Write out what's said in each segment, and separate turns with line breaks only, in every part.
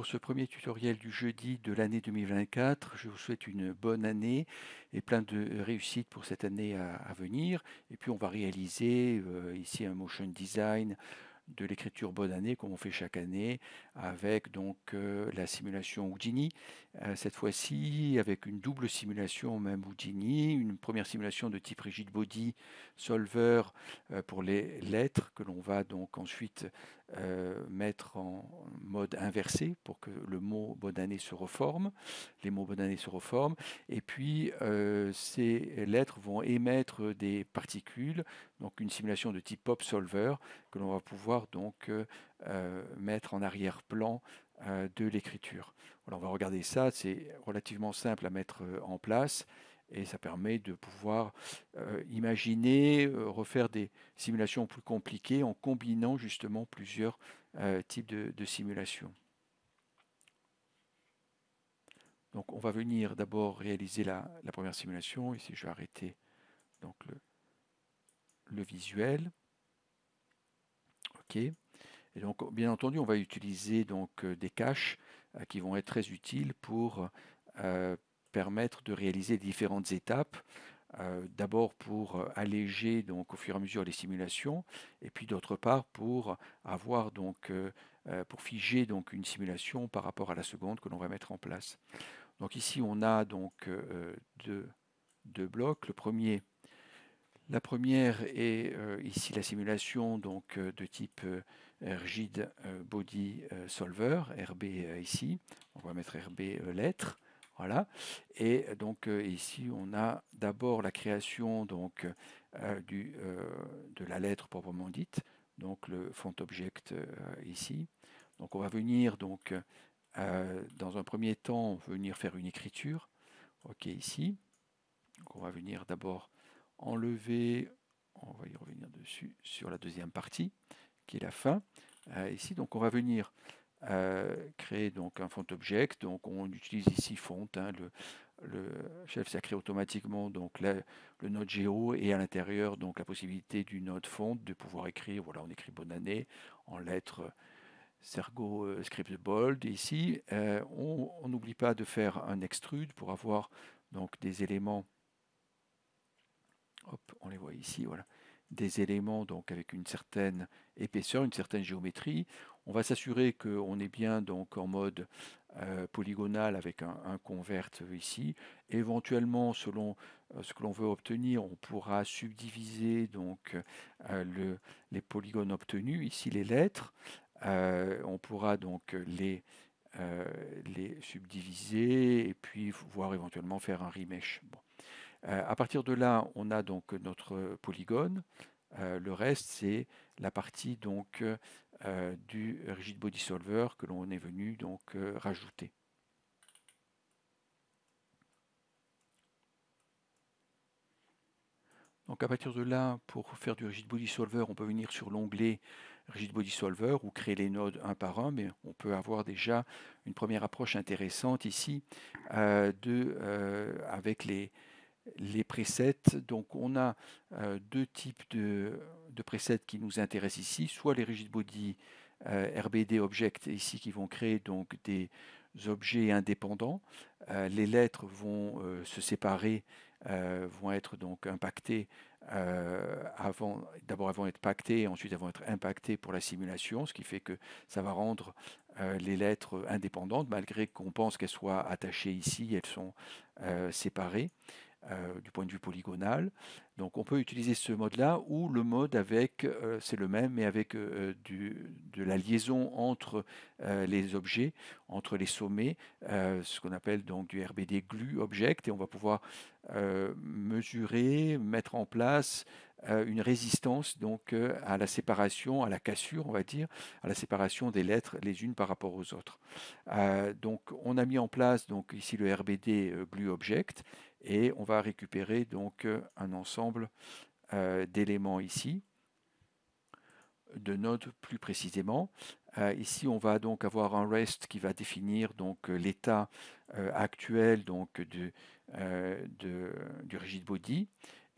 pour ce premier tutoriel du jeudi de l'année 2024. Je vous souhaite une bonne année et plein de réussites pour cette année à, venir. Et puis on va réaliser euh, ici un motion design de l'écriture bonne année comme on fait chaque année avec donc euh, la simulation Houdini euh, cette fois-ci avec une double simulation même Houdini une première simulation de type rigid body solver pour les lettres que l'on va donc ensuite euh, mettre en mode inversé pour que le mot bonne année se reforme, les mots bonne année se reforment, et puis euh, ces lettres vont émettre des particules, donc une simulation de type pop solver que l'on va pouvoir donc euh, mettre en arrière-plan de l'écriture. on va regarder ça, c'est relativement simple à mettre en place et ça permet de pouvoir euh, imaginer, euh, refaire des simulations plus compliquées en combinant justement plusieurs euh, types de, simulations. Donc on va venir d'abord réaliser la, première simulation. Ici je vais arrêter donc, le, visuel. OK. Et donc bien entendu on va utiliser donc des caches qui vont être très utiles pour permettre de réaliser différentes étapes. Euh, d'abord pour euh, alléger donc au fur et à mesure les simulations, et puis d'autre part pour avoir donc euh, pour figer donc une simulation par rapport à la seconde que l'on va mettre en place. Donc ici on a donc deux, blocs. Le premier, la première est ici la simulation donc de type rigid body solver RB ici. On va mettre RB lettres voilà. Et donc euh, ici, on a d'abord la création donc, euh, euh, de la lettre proprement dite, donc le font object ici. Donc on va venir donc dans un premier temps venir faire une écriture. OK ici. on va venir d'abord enlever, on va y revenir dessus sur la deuxième partie qui est la fin ici. Donc on va venir euh, créer donc un font object. Donc on utilise ici font, hein, le, le, chef ça crée automatiquement donc le node géo et à l'intérieur donc la possibilité du node font de pouvoir écrire. Voilà, on écrit bonne année en lettres Sergo euh, script bold. ici, euh, on n'oublie pas de faire un extrude pour avoir donc des éléments. Hop, on les voit ici, voilà des éléments donc avec une certaine épaisseur, une certaine géométrie. On va s'assurer qu'on est bien donc en mode euh, polygonal avec un, convert euh, ici. Éventuellement, selon euh, ce que l'on veut obtenir, on pourra subdiviser donc le, les polygones obtenus, ici les lettres. on pourra donc les, subdiviser et puis voir éventuellement faire un remesh. à partir de là, on a donc notre polygone euh, le reste, c'est la partie donc euh, du rigid body solver que l'on est venu donc euh, rajouter. Donc à partir de là, pour faire du Rigid Body Solver, on peut venir sur l'onglet Rigid Body Solver ou créer les nodes un par un, mais on peut avoir déjà une première approche intéressante ici de, avec les, les presets. Donc on a euh, deux types de, presets qui nous intéressent ici, soit les rigid body euh, RBD object ici qui vont créer donc des objets indépendants. Euh, les lettres vont se séparer, vont être donc impactées avant, d'abord avant être pactées, ensuite avant être impactées pour la simulation, ce qui fait que ça va rendre les lettres indépendantes, malgré qu'on pense qu'elles soient attachées ici, elles sont séparées. Euh, du point de vue polygonal. Donc on peut utiliser ce mode-là ou le mode avec, euh, c'est le même, mais avec euh, de la liaison entre les objets, entre les sommets, ce qu'on appelle donc du RBD glue object, et on va pouvoir mesurer, mettre en place euh, une résistance donc euh, à la séparation, à la cassure, on va dire, à la séparation des lettres les unes par rapport aux autres. Euh, donc on a mis en place donc ici le RBD Glue Object et on va récupérer donc un ensemble d'éléments ici de nodes plus précisément. ici, on va donc avoir un REST qui va définir donc l'état actuel donc du rigid body.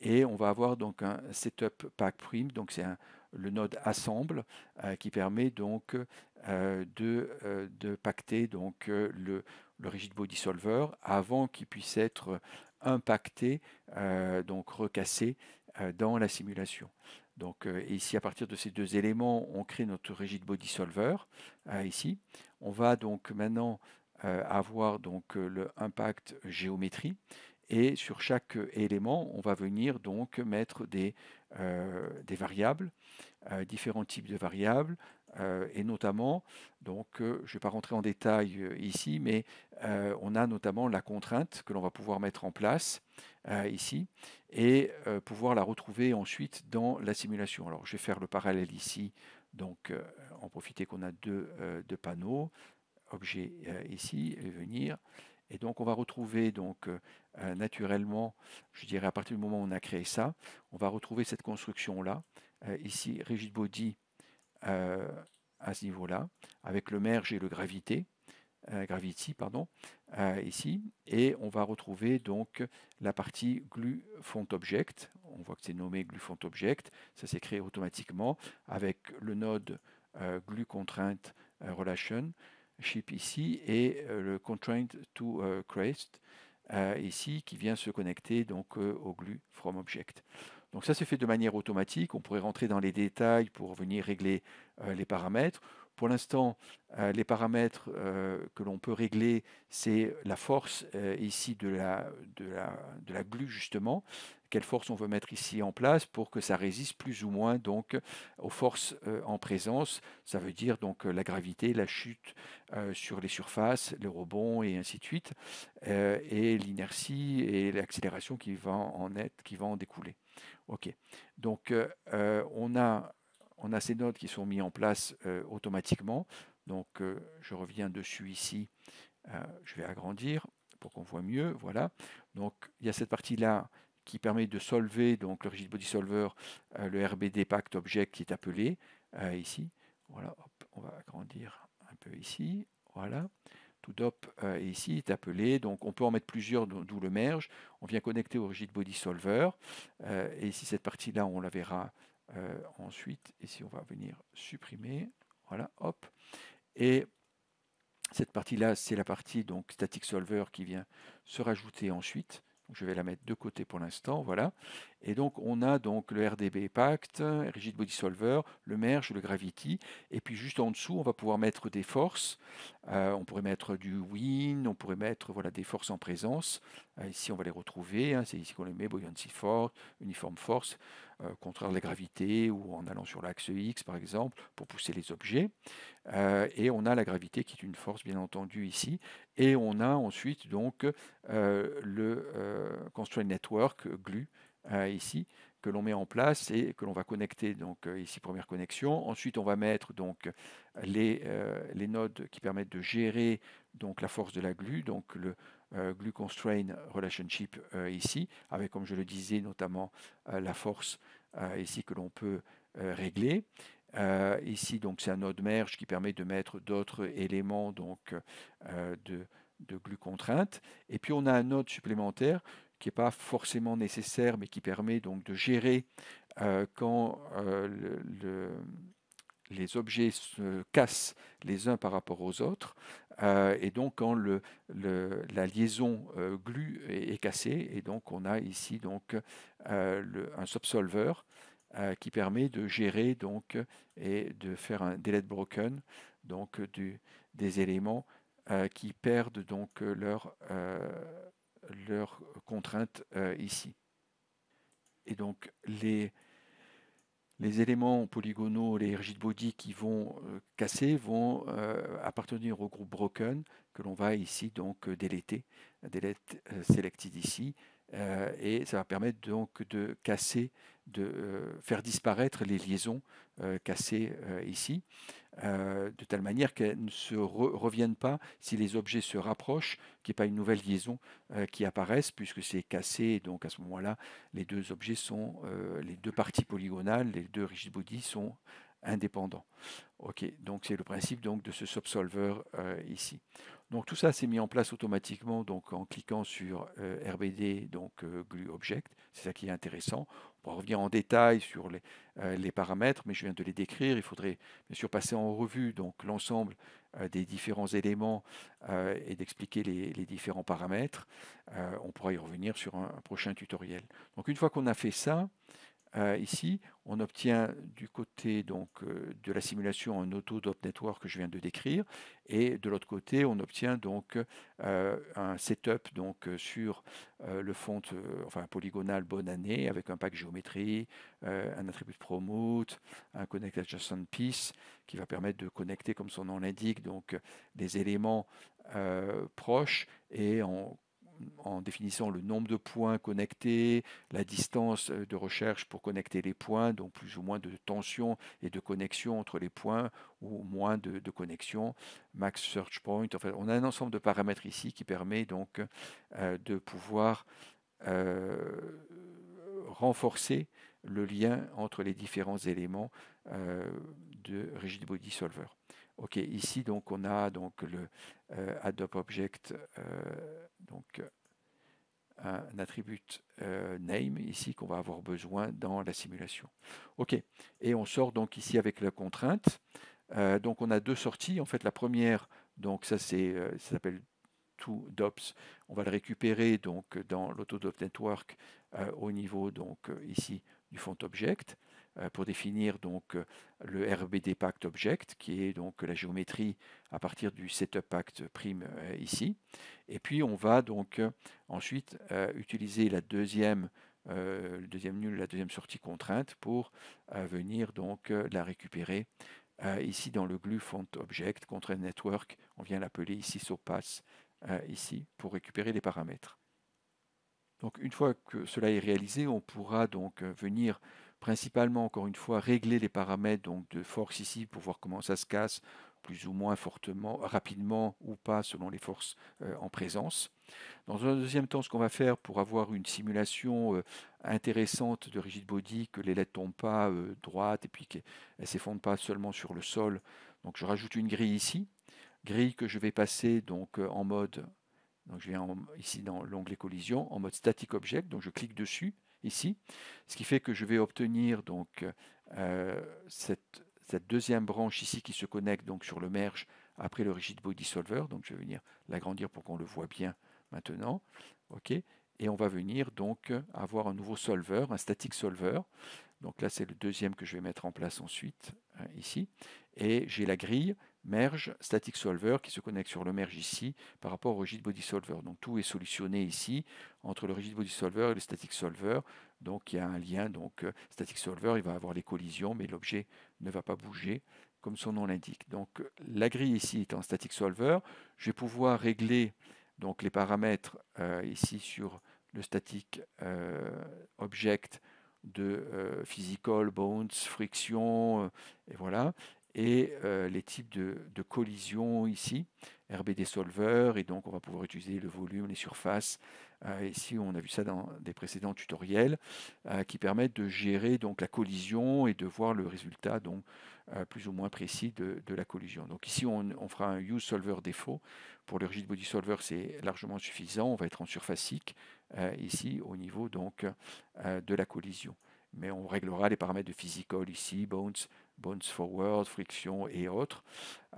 Et on va avoir donc un setup pack prime, donc c'est le node assemble euh, qui permet donc euh, euh, de, pacter donc le, le, rigid body solver avant qu'il puisse être impacté, donc recassé dans la simulation. Donc ici, à partir de ces deux éléments, on crée notre rigid body solver. ici, on va donc maintenant avoir donc le impact géométrie. Et sur chaque euh, élément, on va venir donc mettre des, euh, variables, euh, différents types de variables, et notamment, donc je ne vais pas rentrer en détail ici, mais on a notamment la contrainte que l'on va pouvoir mettre en place ici et pouvoir la retrouver ensuite dans la simulation. Alors je vais faire le parallèle ici, donc en profiter qu'on a deux, deux panneaux, objet ici, et venir. Et donc, on va retrouver donc euh, euh, naturellement, je dirais à partir du moment où on a créé ça, on va retrouver cette construction-là. Euh, ici, rigid body à ce niveau-là, avec le merge et le gravité. gravity, pardon, ici, et on va retrouver donc la partie glue font object. On voit que c'est nommé glue font object, ça s'est créé automatiquement avec le node glue contrainte relation ship ici et euh, le constraint to euh, crest euh, ici qui vient se connecter donc au glue from object. Donc ça c'est fait de manière automatique. On pourrait rentrer dans les détails pour venir régler les paramètres. Pour l'instant, les paramètres que l'on peut régler, c'est la force ici de la, de, la, de la glue justement, quelle force on veut mettre ici en place pour que ça résiste plus ou moins donc aux forces euh, en présence. Ça veut dire donc euh, la gravité, la chute euh, sur les surfaces, le rebond et ainsi de suite, et l'inertie et l'accélération qui vont en être, qui découler. Ok. Donc on a on a ces notes qui sont mises en place automatiquement. Donc je reviens dessus ici. je vais agrandir pour qu'on voit mieux. Voilà. Donc il y a cette partie-là qui permet de solver donc le rigid body solver, euh, le RBD pact object qui est appelé euh, ici. Voilà, on va agrandir un peu ici. Voilà. Tout dop euh, ici est appelé, donc on peut en mettre plusieurs, d'où le merge. On vient connecter au rigid body solver. Euh, et ici, cette partie-là, on la verra ensuite. Ici, on va venir supprimer. Voilà, hop. Et cette partie-là, c'est la partie donc static solver qui vient se rajouter ensuite je vais la mettre de côté pour l'instant, voilà. Et donc on a donc le RDB Pact, Rigid Body Solver, le Merge, le Gravity, et puis juste en dessous on va pouvoir mettre des forces, euh, on pourrait mettre du Win, on pourrait mettre voilà, des forces en présence, euh, ici on va les retrouver, hein, c'est ici qu'on les met, Buoyancy Force, Uniform Force, euh, contraire la gravité ou en allant sur l'axe X par exemple pour pousser les objets. Euh, et on a la gravité qui est une force bien entendu ici. Et on a ensuite donc euh, le construire Constraint Network GLU ici que l'on met en place et que l'on va connecter donc ici première connexion. Ensuite on va mettre donc les, les nodes qui permettent de gérer donc la force de la GLUE, donc le, euh, glue constraint relationship euh, ici, avec, comme je le disais, notamment euh, la force ici que l'on peut régler. ici, donc, c'est un node merge qui permet de mettre d'autres éléments donc, de, de contrainte Et puis, on a un node supplémentaire qui n'est pas forcément nécessaire, mais qui permet donc de gérer quand le, les objets se cassent les uns par rapport aux autres, euh, et donc quand la liaison euh, glue est, cassée, et donc on a ici donc euh, le, un subsolver qui permet de gérer donc et de faire un delete broken donc du, des éléments qui perdent donc leur, leur contrainte ici. Et donc les les éléments polygonaux, les rigid body qui vont euh, casser vont euh, appartenir au groupe broken que l'on va ici donc euh, déléter, delete selected ici, euh, et ça va permettre donc de casser, de euh, faire disparaître les liaisons euh, cassées ici, de telle manière qu'elles ne se reviennent pas si les objets se rapprochent, qu'il n'y ait pas une nouvelle liaison qui apparaisse, puisque c'est cassé, et donc à ce moment-là, les deux objets sont, les deux parties polygonales, les deux rigid bodies sont indépendant. Ok, donc c'est le principe donc de ce subsolver euh, ici. Donc tout ça s'est mis en place automatiquement donc en cliquant sur euh, RBD donc euh, glue object. C'est ça qui est intéressant. On va revenir en détail sur les, les, paramètres, mais je viens de les décrire. Il faudrait bien sûr passer en revue donc l'ensemble des différents éléments et d'expliquer les, différents paramètres. on pourra y revenir sur un, un prochain tutoriel. Donc une fois qu'on a fait ça, euh, ici, on obtient du côté donc, euh, de la simulation un auto-dop network que je viens de décrire, et de l'autre côté, on obtient donc euh, un setup donc, sur le font enfin, polygonal bonne année avec un pack géométrie, un attribut promote, un connect adjacent piece qui va permettre de connecter, comme son nom l'indique, donc des éléments proches et en en définissant le nombre de points connectés, la distance euh, de recherche pour connecter les points, donc plus ou moins de tension et de connexion entre les points ou moins de, connexion, max search point. on a un ensemble de paramètres ici qui permet donc euh, de pouvoir euh, renforcer le lien entre les différents éléments de Rigid Body Solver. Ok, ici donc on a donc le Adobe Object un attribute euh, name ici qu'on va avoir besoin dans la simulation. OK, et on sort donc ici avec la contrainte. Euh, donc on a deux sorties. En fait, la première, donc ça c'est euh, ça s'appelle toDops. DOPS. On va le récupérer donc dans l'autodop network au niveau donc ici du font object. Euh, pour définir donc euh, le RBD e Pact Object, qui est donc la géométrie à partir du Setup Pact prime euh, ici. Et puis on va donc ensuite utiliser la deuxième le deuxième nul, la deuxième sortie contrainte pour venir donc la récupérer ici dans le glue font object contraint network. On vient l'appeler ici SOPASS ici pour récupérer les paramètres. Donc une fois que cela est réalisé, on pourra donc venir principalement, encore une fois, régler les paramètres donc, de force ici pour voir comment ça se casse, plus ou moins fortement, rapidement ou pas, selon les forces euh, en présence. Dans un deuxième temps, ce qu'on va faire pour avoir une simulation euh, intéressante de rigid body, que les lettres ne tombent pas euh, droites et puis qu'elles ne s'effondrent pas seulement sur le sol, donc je rajoute une grille ici, grille que je vais passer donc en mode, donc je viens ici dans l'onglet collision, en mode static object, donc je clique dessus, ici, ce qui fait que je vais obtenir donc euh, cette, deuxième branche ici qui se connecte donc sur le merge après le rigid body solver. Donc je vais venir l'agrandir pour qu'on le voit bien maintenant. OK et on va venir donc avoir un nouveau solver, un static solver. Donc là, c'est le deuxième que je vais mettre en place ensuite, hein, ici. Et j'ai la grille merge static solver qui se connecte sur le merge ici par rapport au rigid body solver. Donc tout est solutionné ici entre le rigid body solver et le static solver. Donc il y a un lien. Donc euh, static solver, il va avoir les collisions, mais l'objet ne va pas bouger comme son nom l'indique. Donc la grille ici est en static solver. Je vais pouvoir régler donc les paramètres euh, ici sur le static euh, object de physical, bounce, friction, et voilà et euh, les types de, collision collisions ici, RBD Solver, et donc on va pouvoir utiliser le volume, les surfaces. Euh, ici, on a vu ça dans des précédents tutoriels euh, qui permettent de gérer donc la collision et de voir le résultat donc plus ou moins précis de, la collision. Donc ici, on, fera un use solver défaut. Pour le rigid body solver, c'est largement suffisant. On va être en surfacique ici au niveau donc de la collision mais on réglera les paramètres de physical ici, bounce, Bones Forward, Friction et autres,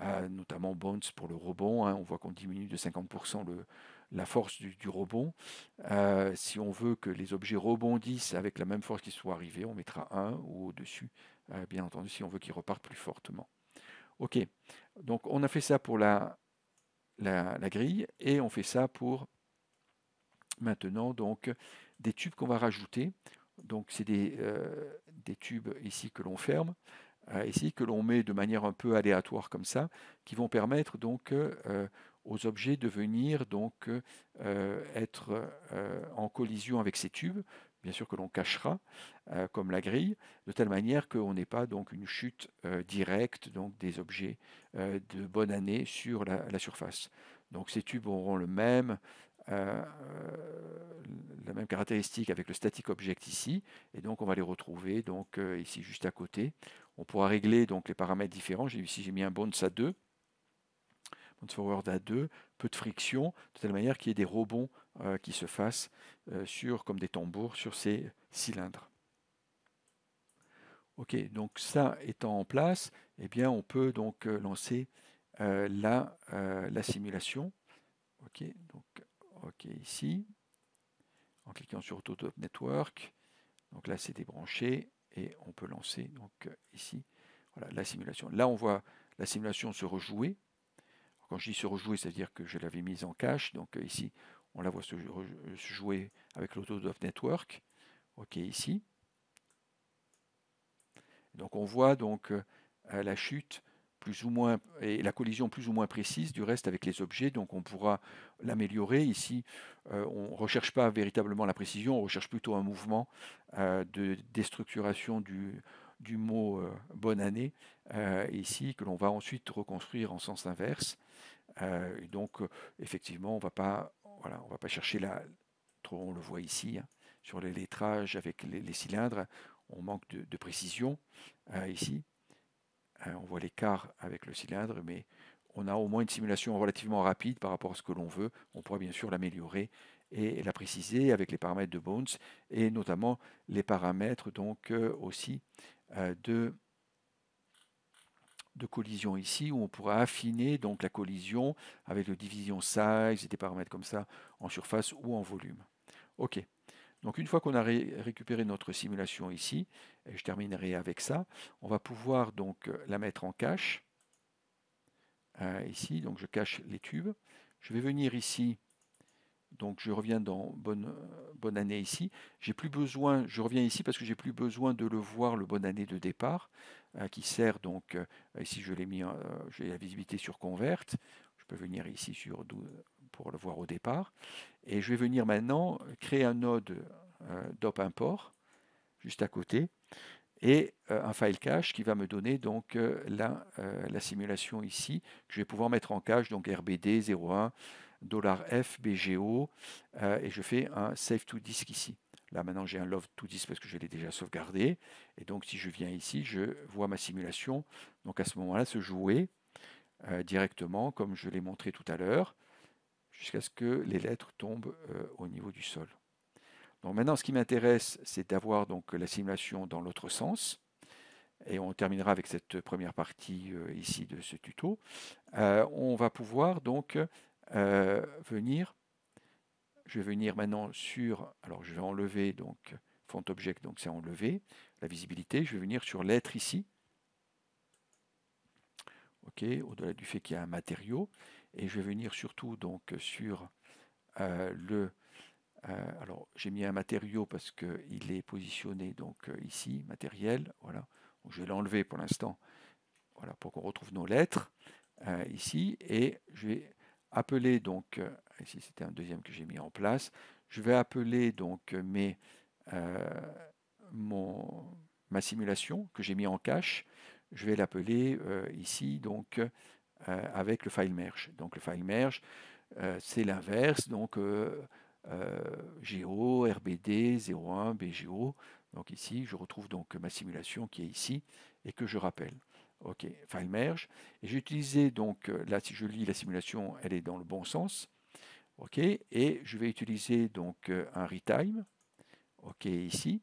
euh, notamment Bones pour le rebond. Hein. on voit qu'on diminue de 50% le, la force du, rebond. Euh, si on veut que les objets rebondissent avec la même force qu'ils sont arrivés, on mettra 1 ou au-dessus, euh, bien entendu, si on veut qu'ils repartent plus fortement. OK, donc on a fait ça pour la, la, grille et on fait ça pour maintenant donc des tubes qu'on va rajouter. Donc c'est des, des, tubes ici que l'on ferme. Euh, ici que l'on met de manière un peu aléatoire comme ça, qui vont permettre donc euh, aux objets de venir donc euh, être en collision avec ces tubes, bien sûr que l'on cachera comme la grille, de telle manière qu'on n'ait pas donc une chute directe donc des objets de bonne année sur la, surface. Donc ces tubes auront le même la même caractéristique avec le static object ici, et donc on va les retrouver donc ici juste à côté on pourra régler donc les paramètres différents. Ici, j'ai mis un bounce à 2, bounce forward à 2, peu de friction, de telle manière qu'il y ait des rebonds euh, qui se fassent euh, sur, comme des tambours sur ces cylindres. Ok, donc ça étant en place, eh bien on peut donc euh, lancer la, simulation. Ok, donc ok ici, en cliquant sur Auto Network. Donc là c'est débranché, et on peut lancer donc euh, ici voilà, la simulation. Là, on voit la simulation se rejouer. Quand je dis se rejouer, c'est-à-dire que je l'avais mise en cache. Donc euh, ici, on la voit se, jouer avec l'Autodoff Network. OK, ici. Donc on voit donc euh, la chute plus ou moins, et la collision plus ou moins précise du reste avec les objets, donc on pourra l'améliorer. Ici, euh, on ne recherche pas véritablement la précision, on recherche plutôt un mouvement euh, de déstructuration du, du mot euh, bonne année, ici, que l'on va ensuite reconstruire en sens inverse. donc, effectivement, on ne voilà, va pas chercher la. On le voit ici, hein, sur les lettrages avec les, cylindres, on manque de précision ici. Hein, on voit l'écart avec le cylindre, mais on a au moins une simulation relativement rapide par rapport à ce que l'on veut. On pourra bien sûr l'améliorer et la préciser avec les paramètres de Bones et notamment les paramètres donc euh, aussi euh, de, de collision ici où on pourra affiner donc la collision avec le division size et des paramètres comme ça en surface ou en volume. OK. Donc une fois qu'on a récupéré notre simulation ici, et je terminerai avec ça, on va pouvoir donc euh, la mettre en cache. Euh, ici, donc je cache les tubes. Je vais venir ici, donc je reviens dans euh, bonne, année ici. J'ai plus besoin, je reviens ici parce que j'ai plus besoin de le voir le bonne année de départ, qui sert donc, ici je l'ai mis, j'ai la visibilité sur converte. Je peux venir ici sur 12, pour le voir au départ. Et je vais venir maintenant créer un node euh, DOP import juste à côté et euh, un file cache qui va me donner donc euh, la, la simulation ici que je vais pouvoir mettre en cache donc RBD 01 $F BGO et je fais un save to disk ici. Là maintenant j'ai un love to disk parce que je l'ai déjà sauvegardé et donc si je viens ici je vois ma simulation donc à ce moment là se jouer directement comme je l'ai montré tout à l'heure jusqu'à ce que les lettres tombent euh, au niveau du sol. Donc maintenant, ce qui m'intéresse, c'est d'avoir donc la simulation dans l'autre sens. Et on terminera avec cette première partie euh, ici de ce tuto. Euh, on va pouvoir donc venir. Je vais venir maintenant sur. Alors je vais enlever donc font object, donc c'est enlevé la visibilité. Je vais venir sur lettre ici. Ok, au-delà du fait qu'il y a un matériau et je vais venir surtout donc sur euh, le euh, alors j'ai mis un matériau parce qu'il est positionné donc euh, ici matériel voilà je vais l'enlever pour l'instant voilà pour qu'on retrouve nos lettres ici et je vais appeler donc ici c'était un deuxième que j'ai mis en place je vais appeler donc mes mon ma simulation que j'ai mis en cache je vais l'appeler ici donc euh, avec le file merge. Donc le file merge, euh, c'est l'inverse. Donc euh, GO, RBD, 01, BGO. Donc ici, je retrouve donc ma simulation qui est ici et que je rappelle. OK, file merge. Et j'ai utilisé donc, là si je lis la simulation, elle est dans le bon sens. OK, et je vais utiliser donc un retime. OK, ici.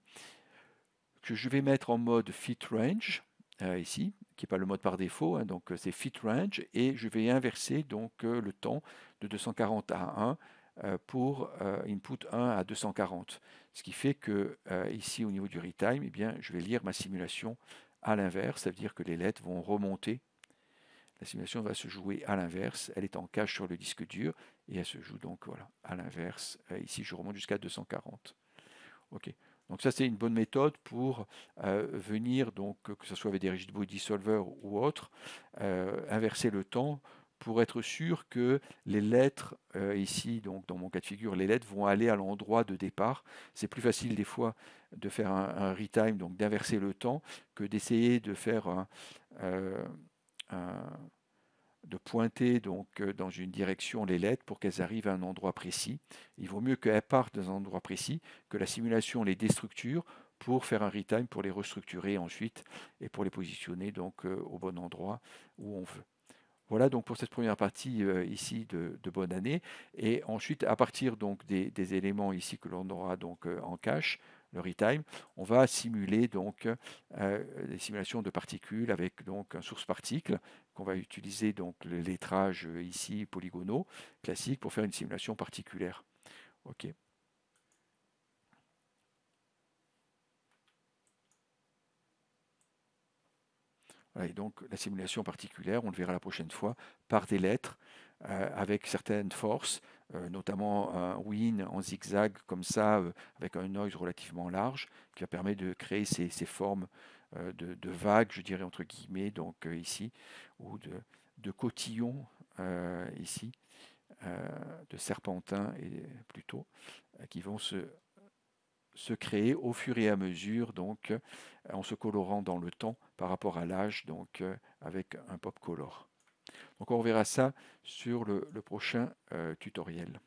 Que je vais mettre en mode fit range. Euh, ici, qui n'est pas le mode par défaut, hein, donc euh, c'est fit range, et je vais inverser donc euh, le temps de 240 à 1 pour input 1 à 240. Ce qui fait que ici au niveau du retime, et eh bien, je vais lire ma simulation à l'inverse, ça veut dire que les lettres vont remonter. La simulation va se jouer à l'inverse, elle est en cache sur le disque dur et elle se joue donc voilà à l'inverse. Ici je remonte jusqu'à 240. OK. Donc ça, c'est une bonne méthode pour euh, venir, donc, que ce soit avec des rigid body solvers ou autre, euh, inverser le temps pour être sûr que les lettres, euh, ici, donc dans mon cas de figure, les lettres vont aller à l'endroit de départ. C'est plus facile des fois de faire un, retime, donc d'inverser le temps, que d'essayer de faire un de pointer donc euh, dans une direction les lettres pour qu'elles arrivent à un endroit précis. Il vaut mieux qu'elles partent un endroit précis, que la simulation les déstructure pour faire un retime, pour les restructurer ensuite et pour les positionner donc euh, au bon endroit où on veut. Voilà donc pour cette première partie euh, ici de, bonne année. Et ensuite, à partir donc des, éléments ici que l'on aura donc en cache, le retime, on va simuler donc des simulations de particules avec donc un source particle qu'on va utiliser donc le lettrages euh, ici polygonaux classiques pour faire une simulation particulière. Ok. et donc la simulation particulière, on le verra la prochaine fois, par des lettres euh, avec certaines forces, euh, notamment un win en zigzag comme ça, avec un noise relativement large, qui va permettre de créer ces formes euh, de, vagues, je dirais entre guillemets, donc euh, ici, ou de, de cotillons euh, ici, de serpentins et plutôt, qui vont se créer au fur et à mesure, donc en se colorant dans le temps par rapport à l'âge, donc avec un pop color. Donc on verra ça sur le, prochain tutoriel.